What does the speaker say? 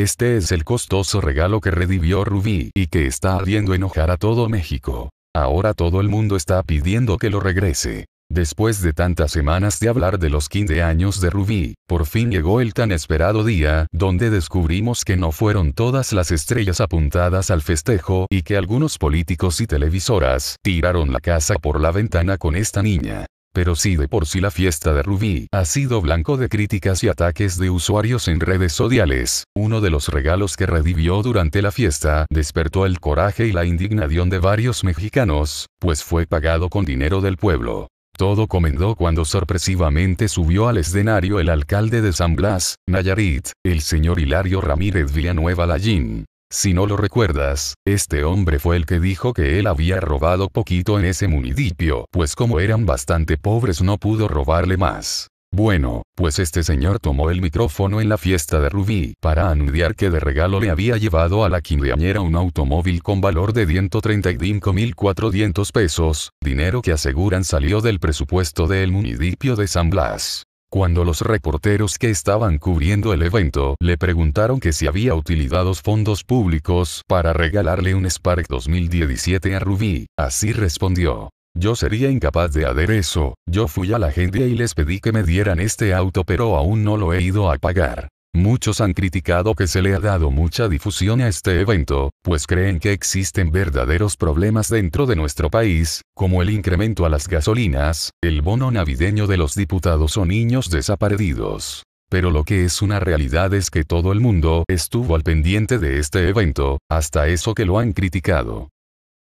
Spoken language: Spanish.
Este es el costoso regalo que redivió Rubí y que está ardiendo enojar a todo México. Ahora todo el mundo está pidiendo que lo regrese. Después de tantas semanas de hablar de los 15 años de Rubí, por fin llegó el tan esperado día donde descubrimos que no fueron todas las estrellas apuntadas al festejo y que algunos políticos y televisoras tiraron la casa por la ventana con esta niña. Pero si de por sí la fiesta de Rubí ha sido blanco de críticas y ataques de usuarios en redes sociales, uno de los regalos que redivió durante la fiesta despertó el coraje y la indignación de varios mexicanos, pues fue pagado con dinero del pueblo. Todo comenzó cuando sorpresivamente subió al escenario el alcalde de San Blas, Nayarit, el señor Hilario Ramírez Villanueva Lallín, si no lo recuerdas, este hombre fue el que dijo que él había robado poquito en ese municipio, pues como eran bastante pobres no pudo robarle más. Bueno, pues este señor tomó el micrófono en la fiesta de Rubí para anunciar que de regalo le había llevado a la quindeañera un automóvil con valor de 135.400 pesos, dinero que aseguran salió del presupuesto del municipio de San Blas. Cuando los reporteros que estaban cubriendo el evento le preguntaron que si había utilizado fondos públicos para regalarle un Spark 2017 a Rubí, así respondió. Yo sería incapaz de hacer eso, yo fui a la agencia y les pedí que me dieran este auto pero aún no lo he ido a pagar. Muchos han criticado que se le ha dado mucha difusión a este evento, pues creen que existen verdaderos problemas dentro de nuestro país, como el incremento a las gasolinas, el bono navideño de los diputados o niños desaparecidos. Pero lo que es una realidad es que todo el mundo estuvo al pendiente de este evento, hasta eso que lo han criticado.